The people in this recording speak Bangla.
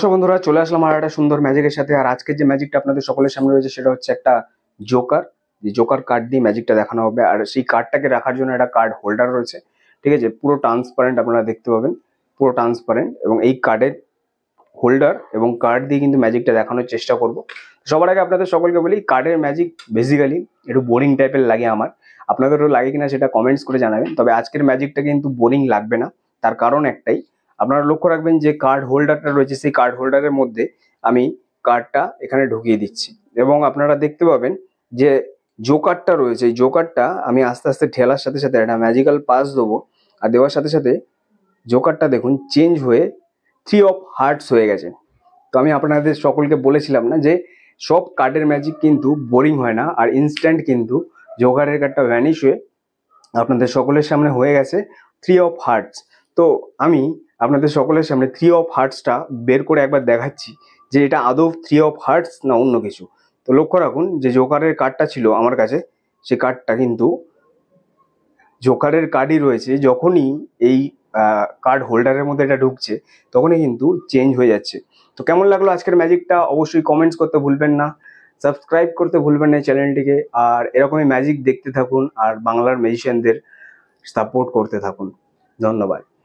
দর্শক বন্ধুরা চলে আসলাম আর একটা সুন্দর ম্যাজিকের সাথে আর আজকের যে ম্যাজিকটা আপনাদের সকলের সামনে রয়েছে সেটা হচ্ছে একটা জোকার যে জোকার কার্ড দিয়ে ম্যাজিকটা দেখানো হবে আর সেই কার্ডটাকে রাখার জন্য একটা কার্ড হোল্ডার রয়েছে ঠিক আছে পুরো ট্রান্সপারেন্ট আপনারা দেখতে পাবেন পুরো ট্রান্সপারেন্ট এবং এই কার্ডের হোল্ডার এবং কার্ড দিয়ে কিন্তু ম্যাজিকটা দেখানোর চেষ্টা করব সবার আগে আপনাদের সকলকে বলি কার্ডের ম্যাজিক বেসিক্যালি একটু বোরিং টাইপের লাগে আমার আপনাদেরও লাগে কিনা সেটা কমেন্টস করে জানাবেন তবে আজকের ম্যাজিকটা কিন্তু বোরিং লাগবে না তার কারণ একটাই আপনারা লক্ষ্য রাখবেন যে কার্ড হোল্ডারটা রয়েছে সেই কার্ড হোল্ডারের মধ্যে আমি কার্ডটা এখানে ঢুকিয়ে দিচ্ছি এবং আপনারা দেখতে পাবেন যে জোকারটা রয়েছে এই জোকারটা আমি আস্তে আস্তে ঠেলার সাথে সাথে একটা ম্যাজিক্যাল পাস দেবো আর দেওয়ার সাথে সাথে জোকারটা দেখুন চেঞ্জ হয়ে থ্রি অফ হার্টস হয়ে গেছে তো আমি আপনাদের সকলকে বলেছিলাম না যে সব কার্ডের ম্যাজিক কিন্তু বোরিং হয় না আর ইনস্ট্যান্ট কিন্তু জোকারের কার্ডটা ভ্যানিশ হয়ে আপনাদের সকলের সামনে হয়ে গেছে থ্রি অফ হার্টস তো আমি আপনাদের সকলের সামনে থ্রি অফ হার্টসটা বের করে একবার দেখাচ্ছি যে এটা আদৌ থ্রি অফ হার্টস না অন্য কিছু তো লক্ষ্য রাখুন যে জোকারের কার্ডটা ছিল আমার কাছে সে কার্ডটা কিন্তু জোকারের কার্ডই রয়েছে যখনই এই কার্ড হোল্ডারের মধ্যে এটা ঢুকছে তখনই কিন্তু চেঞ্জ হয়ে যাচ্ছে তো কেমন লাগলো আজকের ম্যাজিকটা অবশ্যই কমেন্টস করতে ভুলবেন না সাবস্ক্রাইব করতে ভুলবেন না চ্যানেলটিকে আর এরকমই ম্যাজিক দেখতে থাকুন আর বাংলার ম্যাজিশিয়ানদের সাপোর্ট করতে থাকুন ধন্যবাদ